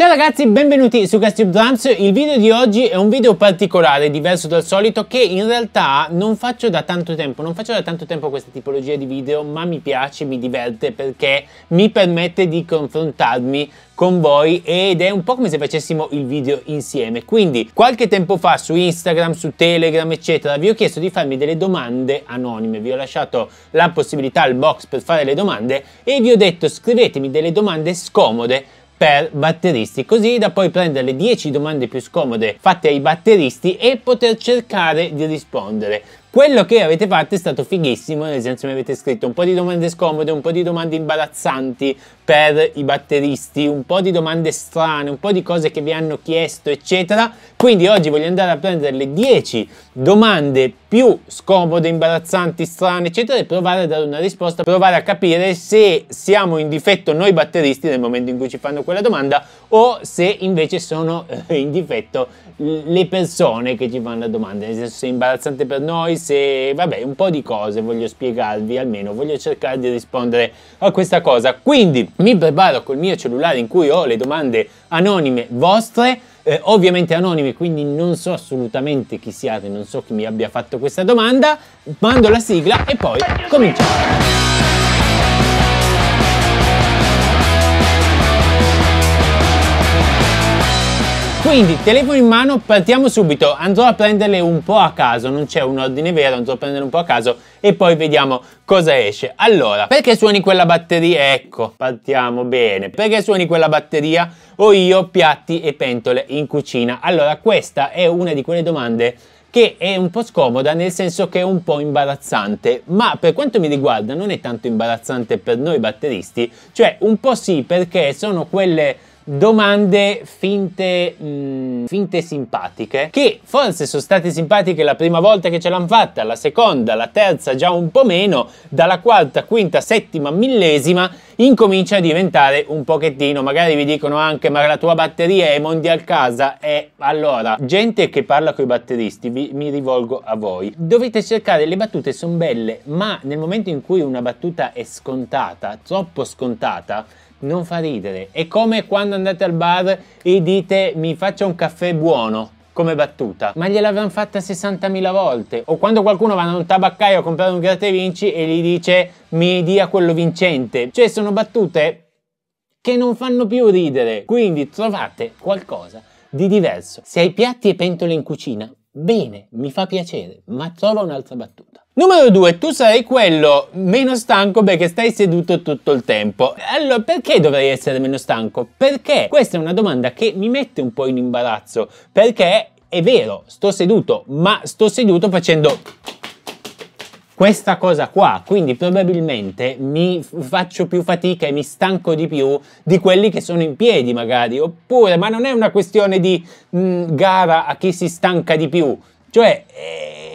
Ciao ragazzi, benvenuti su Castube Drums. Il video di oggi è un video particolare, diverso dal solito, che in realtà non faccio da tanto tempo. Non faccio da tanto tempo questa tipologia di video, ma mi piace, mi diverte perché mi permette di confrontarmi con voi ed è un po' come se facessimo il video insieme. Quindi qualche tempo fa su Instagram, su Telegram, eccetera, vi ho chiesto di farmi delle domande anonime. Vi ho lasciato la possibilità al box per fare le domande e vi ho detto scrivetemi delle domande scomode per batteristi, così da poi prendere le 10 domande più scomode fatte ai batteristi e poter cercare di rispondere. Quello che avete fatto è stato fighissimo, nel senso mi avete scritto un po' di domande scomode, un po' di domande imbarazzanti per i batteristi, un po' di domande strane, un po' di cose che vi hanno chiesto, eccetera. Quindi oggi voglio andare a prendere le 10 domande più scomode, imbarazzanti, strane, eccetera, e provare a dare una risposta, provare a capire se siamo in difetto noi batteristi nel momento in cui ci fanno quella domanda o se invece sono eh, in difetto le persone che ci fanno domande, nel senso se è imbarazzante per noi, se vabbè, un po' di cose voglio spiegarvi, almeno voglio cercare di rispondere a questa cosa. Quindi mi preparo col mio cellulare in cui ho le domande anonime vostre. Eh, ovviamente anonime, quindi non so assolutamente chi siate, non so chi mi abbia fatto questa domanda. Mando la sigla e poi cominciamo. Quindi, telefono in mano, partiamo subito. Andrò a prenderle un po' a caso, non c'è un ordine vero, andrò a prenderle un po' a caso e poi vediamo cosa esce. Allora, perché suoni quella batteria? Ecco, partiamo bene. Perché suoni quella batteria? Ho io piatti e pentole in cucina. Allora, questa è una di quelle domande che è un po' scomoda nel senso che è un po' imbarazzante, ma per quanto mi riguarda non è tanto imbarazzante per noi batteristi, cioè un po' sì perché sono quelle domande finte, mh, mm, finte simpatiche che forse sono state simpatiche la prima volta che ce l'hanno fatta, la seconda, la terza già un po' meno, dalla quarta, quinta, settima, millesima incomincia a diventare un pochettino, magari vi dicono anche ma la tua batteria è mondial casa e allora gente che parla con i batteristi vi, mi rivolgo a voi dovete cercare le battute sono belle ma nel momento in cui una battuta è scontata troppo scontata non fa ridere. È come quando andate al bar e dite mi faccia un caffè buono come battuta, ma gliel'avevano fatta 60.000 volte. O quando qualcuno va da un tabaccaio a comprare un gratta vinci e gli dice mi dia quello vincente. Cioè sono battute che non fanno più ridere, quindi trovate qualcosa di diverso. Se hai piatti e pentole in cucina, Bene, mi fa piacere, ma trova un'altra battuta. Numero 2, tu sarai quello meno stanco perché stai seduto tutto il tempo. Allora, perché dovrei essere meno stanco? Perché? Questa è una domanda che mi mette un po' in imbarazzo, perché è vero, sto seduto, ma sto seduto facendo questa cosa qua, quindi probabilmente mi faccio più fatica e mi stanco di più di quelli che sono in piedi magari, oppure, ma non è una questione di mh, gara a chi si stanca di più, cioè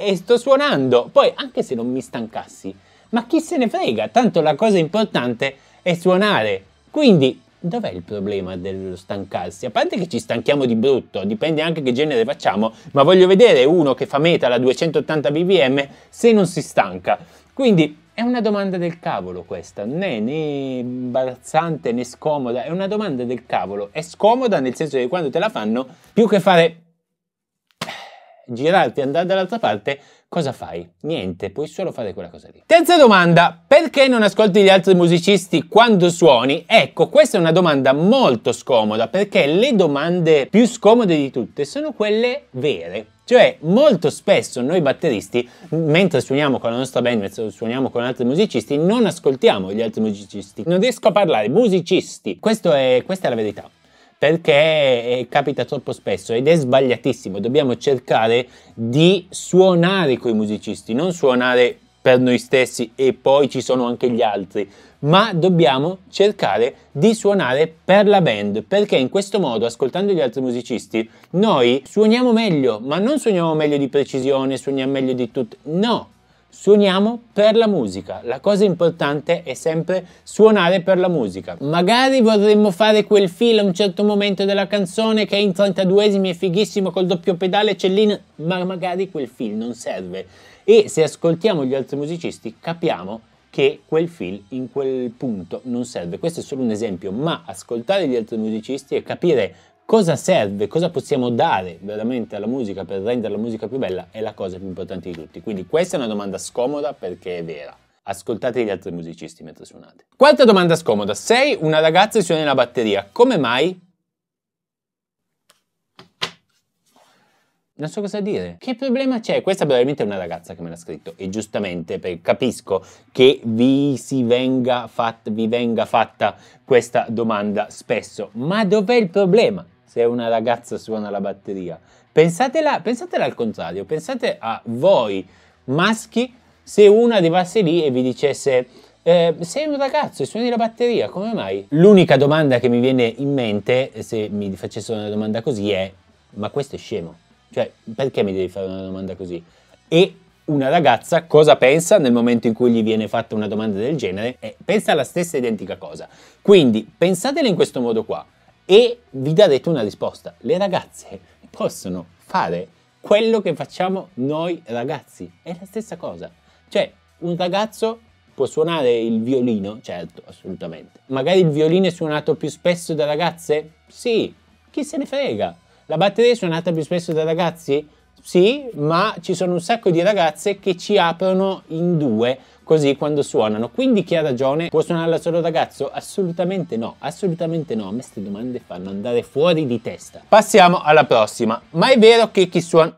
eh, sto suonando, poi anche se non mi stancassi, ma chi se ne frega, tanto la cosa importante è suonare, quindi dov'è il problema dello stancarsi? A parte che ci stanchiamo di brutto, dipende anche che genere facciamo, ma voglio vedere uno che fa meta la 280 bpm se non si stanca. Quindi è una domanda del cavolo questa, non è né imbarazzante né scomoda, è una domanda del cavolo. È scomoda nel senso che quando te la fanno, più che fare girarti e andare dall'altra parte, cosa fai? Niente, puoi solo fare quella cosa lì. Terza domanda, perché non ascolti gli altri musicisti quando suoni? Ecco, questa è una domanda molto scomoda perché le domande più scomode di tutte sono quelle vere. Cioè, molto spesso noi batteristi, mentre suoniamo con la nostra band, mentre suoniamo con altri musicisti, non ascoltiamo gli altri musicisti. Non riesco a parlare, musicisti. È, questa è la verità perché eh, capita troppo spesso ed è sbagliatissimo. Dobbiamo cercare di suonare con i musicisti, non suonare per noi stessi e poi ci sono anche gli altri, ma dobbiamo cercare di suonare per la band, perché in questo modo, ascoltando gli altri musicisti, noi suoniamo meglio, ma non suoniamo meglio di precisione, suoniamo meglio di tutto, no, suoniamo per la musica. La cosa importante è sempre suonare per la musica. Magari vorremmo fare quel feel a un certo momento della canzone che è in 32esimi è fighissimo col doppio pedale cellina, ma magari quel feel non serve. E se ascoltiamo gli altri musicisti capiamo che quel feel in quel punto non serve. Questo è solo un esempio, ma ascoltare gli altri musicisti e capire cosa serve, cosa possiamo dare veramente alla musica per rendere la musica più bella è la cosa più importante di tutti. Quindi questa è una domanda scomoda perché è vera. Ascoltate gli altri musicisti mentre suonate. Quarta domanda scomoda. Sei una ragazza e suoni la batteria. Come mai? Non so cosa dire. Che problema c'è? Questa probabilmente è una ragazza che me l'ha scritto e giustamente capisco che vi, venga fat, vi venga fatta questa domanda spesso. Ma dov'è il problema? se una ragazza suona la batteria. Pensatela, pensatela al contrario, pensate a voi maschi se una arrivasse lì e vi dicesse eh, sei un ragazzo e suoni la batteria, come mai? L'unica domanda che mi viene in mente, se mi facessero una domanda così, è ma questo è scemo? Cioè, perché mi devi fare una domanda così? E una ragazza cosa pensa nel momento in cui gli viene fatta una domanda del genere? Eh, pensa la stessa identica cosa. Quindi pensatela in questo modo qua e vi darete una risposta. Le ragazze possono fare quello che facciamo noi ragazzi, è la stessa cosa. Cioè, un ragazzo può suonare il violino, certo, assolutamente. Magari il violino è suonato più spesso da ragazze? Sì, chi se ne frega. La batteria è suonata più spesso da ragazzi? Sì, ma ci sono un sacco di ragazze che ci aprono in due così quando suonano. Quindi chi ha ragione? Può suonarla solo ragazzo? Assolutamente no, assolutamente no. A me queste domande fanno andare fuori di testa. Passiamo alla prossima. Ma è vero che chi suona...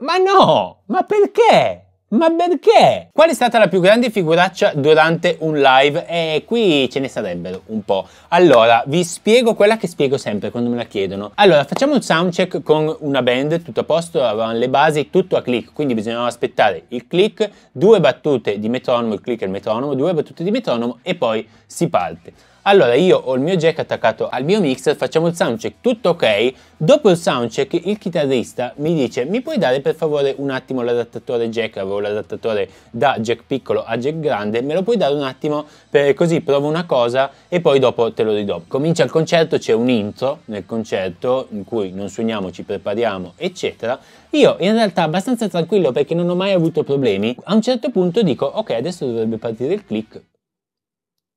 Ma no! Ma perché? Ma perché? Qual è stata la più grande figuraccia durante un live? E qui ce ne sarebbero un po'. Allora, vi spiego quella che spiego sempre quando me la chiedono. Allora, facciamo un soundcheck con una band, tutto a posto, avevamo le basi, tutto a click, quindi bisognava aspettare il click, due battute di metronomo, il click e il metronomo, due battute di metronomo e poi si parte. Allora io ho il mio jack attaccato al mio mixer, facciamo il soundcheck, tutto ok. Dopo il soundcheck il chitarrista mi dice mi puoi dare per favore un attimo l'adattatore jack, avevo l'adattatore da jack piccolo a jack grande, me lo puoi dare un attimo per, così provo una cosa e poi dopo te lo ridò. Comincia il concerto, c'è un intro nel concerto in cui non suoniamo, ci prepariamo eccetera. Io in realtà abbastanza tranquillo perché non ho mai avuto problemi, a un certo punto dico ok adesso dovrebbe partire il click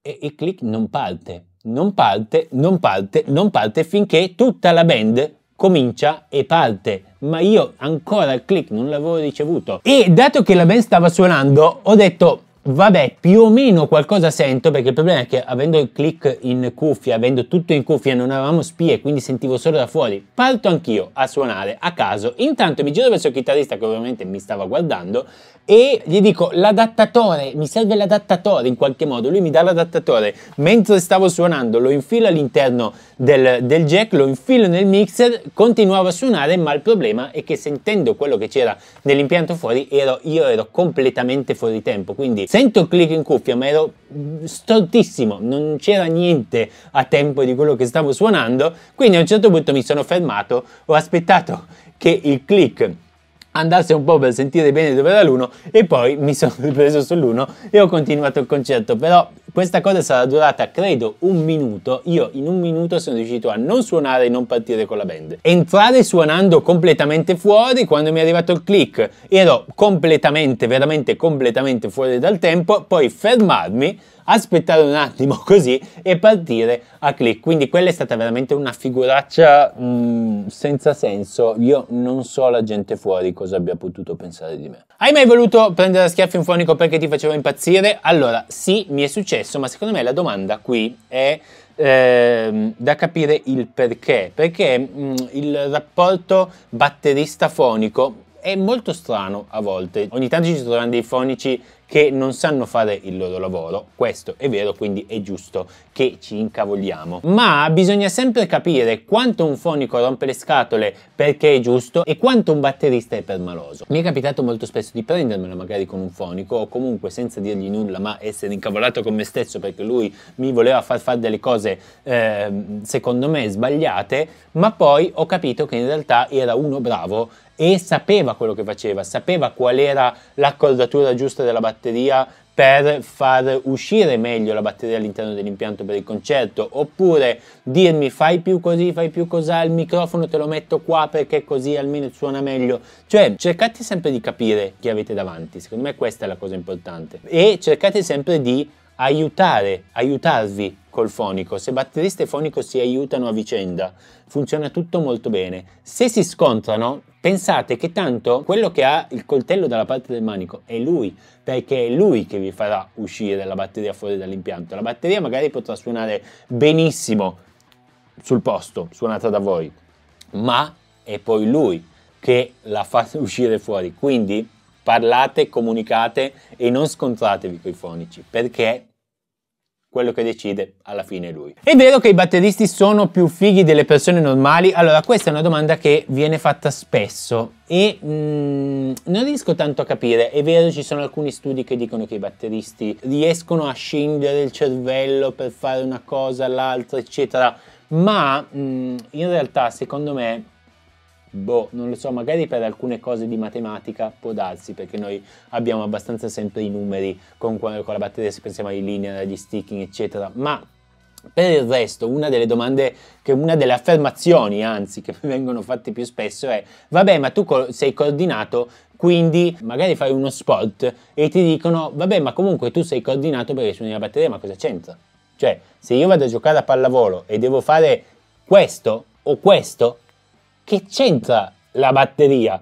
e, e click non parte, non parte, non parte, non parte finché tutta la band comincia e parte. Ma io ancora il click non l'avevo ricevuto. E dato che la band stava suonando, ho detto Vabbè, più o meno qualcosa sento perché il problema è che avendo il click in cuffia, avendo tutto in cuffia, non avevamo spie, quindi sentivo solo da fuori. Parto anch'io a suonare a caso. Intanto mi giro verso il chitarrista che ovviamente mi stava guardando e gli dico l'adattatore, mi serve l'adattatore in qualche modo. Lui mi dà l'adattatore mentre stavo suonando, lo infilo all'interno del, del jack, lo infilo nel mixer, continuavo a suonare, ma il problema è che sentendo quello che c'era nell'impianto fuori ero, io ero completamente fuori tempo, quindi Sento il click in cuffia, ma ero stoltissimo, non c'era niente a tempo di quello che stavo suonando, quindi a un certo punto mi sono fermato, ho aspettato che il click andasse un po' per sentire bene dove era l'uno e poi mi sono ripreso sull'uno e ho continuato il concerto però questa cosa sarà durata credo un minuto io in un minuto sono riuscito a non suonare e non partire con la band entrare suonando completamente fuori quando mi è arrivato il click ero completamente veramente completamente fuori dal tempo poi fermarmi aspettare un attimo così e partire a click. Quindi quella è stata veramente una figuraccia mh, mm, senza senso. Io non so la gente fuori cosa abbia potuto pensare di me. Hai mai voluto prendere a schiaffi un fonico perché ti faceva impazzire? Allora, sì, mi è successo, ma secondo me la domanda qui è ehm, da capire il perché, perché mm, il rapporto batterista fonico è molto strano a volte. Ogni tanto ci troviamo dei fonici che non sanno fare il loro lavoro, questo è vero, quindi è giusto che ci incavoliamo. Ma bisogna sempre capire quanto un fonico rompe le scatole perché è giusto e quanto un batterista è permaloso. Mi è capitato molto spesso di prendermelo magari con un fonico o comunque senza dirgli nulla ma essere incavolato con me stesso perché lui mi voleva far fare delle cose eh, secondo me sbagliate, ma poi ho capito che in realtà era uno bravo e sapeva quello che faceva, sapeva qual era l'accordatura giusta della batteria per far uscire meglio la batteria all'interno dell'impianto per il concerto, oppure dirmi fai più così, fai più cos'ha, il microfono te lo metto qua perché così almeno suona meglio. Cioè, cercate sempre di capire chi avete davanti, secondo me questa è la cosa importante. E cercate sempre di aiutare, aiutarvi col fonico. Se batterista e fonico si aiutano a vicenda, funziona tutto molto bene. Se si scontrano, Pensate che tanto quello che ha il coltello dalla parte del manico è lui, perché è lui che vi farà uscire dalla batteria fuori dall'impianto. La batteria magari potrà suonare benissimo sul posto, suonata da voi, ma è poi lui che la fa uscire fuori. Quindi parlate, comunicate e non scontratevi con i fonici, perché quello che decide alla fine lui. È vero che i batteristi sono più fighi delle persone normali? Allora questa è una domanda che viene fatta spesso e mm, non riesco tanto a capire. È vero ci sono alcuni studi che dicono che i batteristi riescono a scindere il cervello per fare una cosa, l'altra eccetera, ma mm, in realtà secondo me boh, non lo so, magari per alcune cose di matematica può darsi, perché noi abbiamo abbastanza sempre i numeri con, con la batteria, se pensiamo ai linear, agli sticking, eccetera, ma per il resto, una delle domande, che una delle affermazioni, anzi, che mi vengono fatte più spesso è: vabbè, ma tu sei coordinato, quindi magari fai uno sport e ti dicono: vabbè, ma comunque tu sei coordinato perché suoni la batteria, ma cosa c'entra? Cioè, se io vado a giocare a pallavolo e devo fare questo o questo, che c'entra la batteria?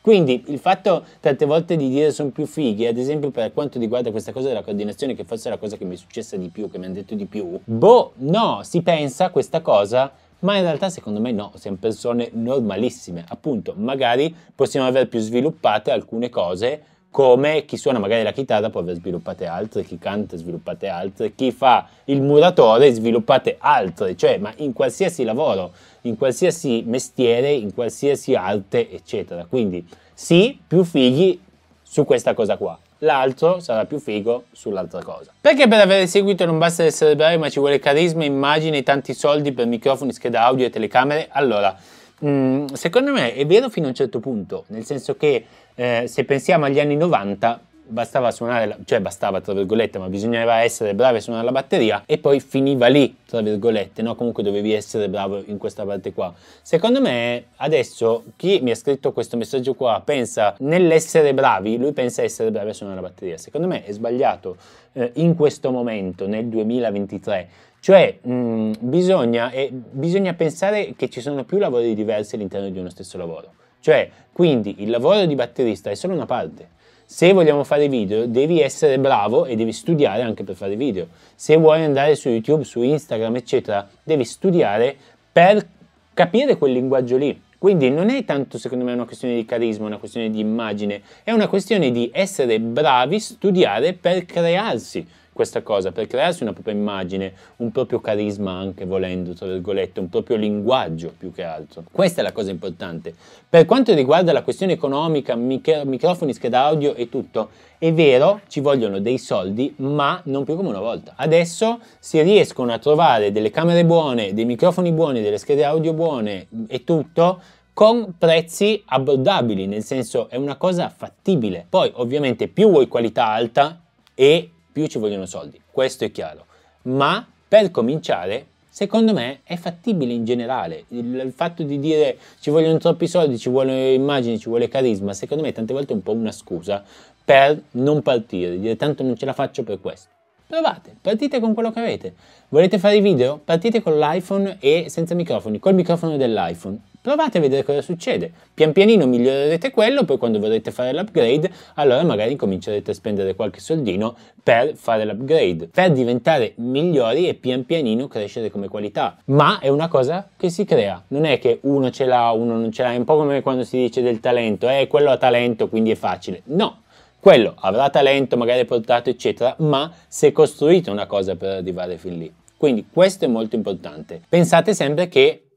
Quindi il fatto tante volte di dire sono più fighi, ad esempio per quanto riguarda questa cosa della coordinazione, che forse è la cosa che mi è successa di più, che mi hanno detto di più, boh, no, si pensa questa cosa, ma in realtà secondo me no, siamo persone normalissime, appunto, magari possiamo aver più sviluppate alcune cose, come chi suona magari la chitarra può aver sviluppate altre, chi canta sviluppate altre, chi fa il muratore sviluppate altre, cioè ma in qualsiasi lavoro, in qualsiasi mestiere, in qualsiasi arte, eccetera. Quindi sì, più figli su questa cosa qua. L'altro sarà più figo sull'altra cosa. Perché per avere seguito non basta essere bravi, ma ci vuole carisma, immagine e tanti soldi per microfoni, scheda audio e telecamere? Allora, mh, mm, secondo me è vero fino a un certo punto, nel senso che eh, se pensiamo agli anni 90, bastava suonare, la, cioè bastava tra virgolette, ma bisognava essere bravi a suonare la batteria e poi finiva lì, tra virgolette, no? Comunque dovevi essere bravo in questa parte qua. Secondo me adesso chi mi ha scritto questo messaggio qua pensa nell'essere bravi, lui pensa essere bravi a suonare la batteria. Secondo me è sbagliato eh, in questo momento, nel 2023. Cioè, mh, mm, bisogna, eh, bisogna pensare che ci sono più lavori diversi all'interno di uno stesso lavoro. Cioè, quindi il lavoro di batterista è solo una parte. Se vogliamo fare video, devi essere bravo e devi studiare anche per fare video. Se vuoi andare su YouTube, su Instagram, eccetera, devi studiare per capire quel linguaggio lì. Quindi non è tanto secondo me una questione di carisma, una questione di immagine, è una questione di essere bravi, studiare per crearsi questa cosa per crearsi una propria immagine, un proprio carisma anche volendo, tra virgolette, un proprio linguaggio più che altro. Questa è la cosa importante. Per quanto riguarda la questione economica, microfoni, scheda audio e tutto, è vero, ci vogliono dei soldi, ma non più come una volta. Adesso si riescono a trovare delle camere buone, dei microfoni buoni, delle schede audio buone e tutto con prezzi abbordabili, nel senso è una cosa fattibile. Poi ovviamente più vuoi qualità alta e più ci vogliono soldi, questo è chiaro. Ma per cominciare, secondo me è fattibile in generale. Il, il fatto di dire ci vogliono troppi soldi, ci vuole immagine, ci vuole carisma, secondo me tante volte è un po' una scusa per non partire, dire tanto non ce la faccio per questo. Provate, partite con quello che avete. Volete fare video? Partite con l'iPhone e senza microfoni, col microfono dell'iPhone Provate a vedere cosa succede. Pian pianino migliorerete quello, poi quando vorrete fare l'upgrade, allora magari comincerete a spendere qualche soldino per fare l'upgrade, per diventare migliori e pian pianino crescere come qualità. Ma è una cosa che si crea, non è che uno ce l'ha, uno non ce l'ha, è un po' come quando si dice del talento, eh, quello ha talento, quindi è facile. No, quello avrà talento, magari portato, eccetera, ma se costruite una cosa per arrivare fin lì. Quindi questo è molto importante. Pensate sempre che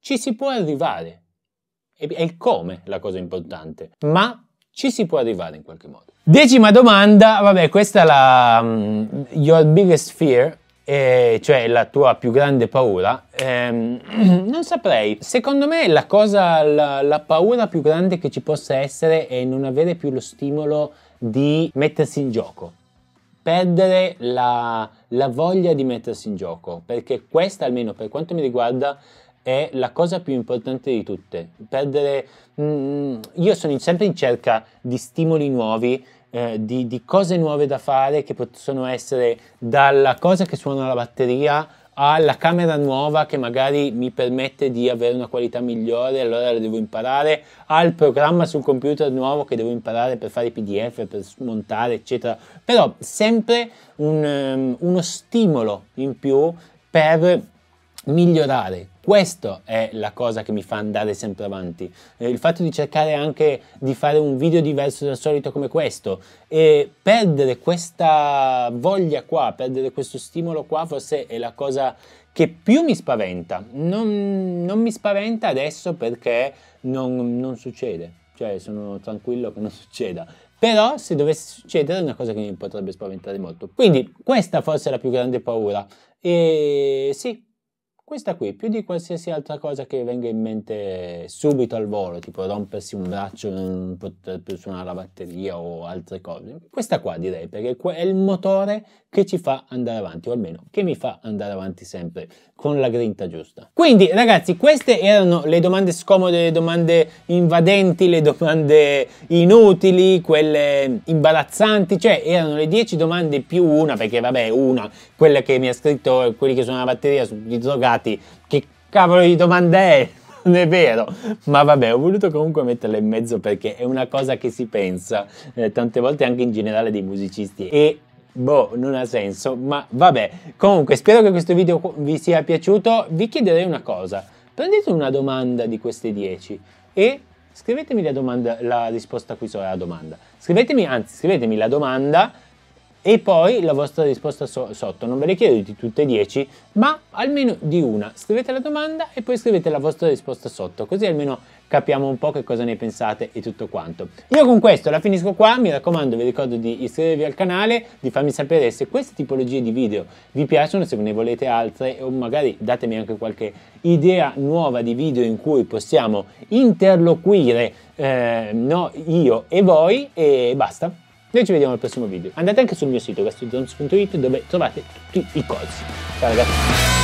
ci si può arrivare. È il come la cosa importante, ma ci si può arrivare in qualche modo. Decima domanda, vabbè, questa è la um, Your biggest fear, eh, cioè la tua più grande paura. Eh, non saprei, secondo me la cosa, la, la paura più grande che ci possa essere è non avere più lo stimolo di mettersi in gioco perdere la, la, voglia di mettersi in gioco, perché questa almeno per quanto mi riguarda è la cosa più importante di tutte. Perdere, mm, mm io sono sempre in cerca di stimoli nuovi, eh, di, di cose nuove da fare che possono essere dalla cosa che suona la batteria alla camera nuova che magari mi permette di avere una qualità migliore, allora la devo imparare, al programma sul computer nuovo che devo imparare per fare PDF, per montare, eccetera. Però sempre un, um, uno stimolo in più per migliorare. Questa è la cosa che mi fa andare sempre avanti. Eh, il fatto di cercare anche di fare un video diverso dal solito come questo e perdere questa voglia qua, perdere questo stimolo qua, forse è la cosa che più mi spaventa. Non, non mi spaventa adesso perché non, non succede, cioè sono tranquillo che non succeda. Però se dovesse succedere è una cosa che mi potrebbe spaventare molto. Quindi questa forse è la più grande paura. E sì, questa qui, più di qualsiasi altra cosa che venga in mente subito al volo, tipo rompersi un braccio, non poter più suonare la batteria o altre cose. Questa qua direi, perché è il motore che ci fa andare avanti, o almeno che mi fa andare avanti sempre con la grinta giusta. Quindi ragazzi, queste erano le domande scomode, le domande invadenti, le domande inutili, quelle imbarazzanti, cioè erano le 10 domande più una, perché vabbè, una, quella che mi ha scritto quelli che suonano la batteria sono drogati, sbagliati. Che cavolo di domanda è? non è vero, ma vabbè, ho voluto comunque metterla in mezzo perché è una cosa che si pensa eh, tante volte anche in generale dei musicisti e boh, non ha senso, ma vabbè. Comunque, spero che questo video vi sia piaciuto. Vi chiederei una cosa. Prendete una domanda di queste 10 e scrivetemi la, domanda, la risposta qui sopra la domanda. Scrivetemi, anzi, scrivetemi la domanda e poi la vostra risposta so sotto. Non ve le chiedo di tutte e 10, ma almeno di una. Scrivete la domanda e poi scrivete la vostra risposta sotto, così almeno capiamo un po' che cosa ne pensate e tutto quanto. Io con questo la finisco qua, mi raccomando vi ricordo di iscrivervi al canale, di farmi sapere se queste tipologie di video vi piacciono, se ne volete altre o magari datemi anche qualche idea nuova di video in cui possiamo interloquire eh, no, io e voi e basta. Noi ci vediamo al prossimo video. Andate anche sul mio sito gastrozons.it dove trovate tutti i codici. Ciao ragazzi!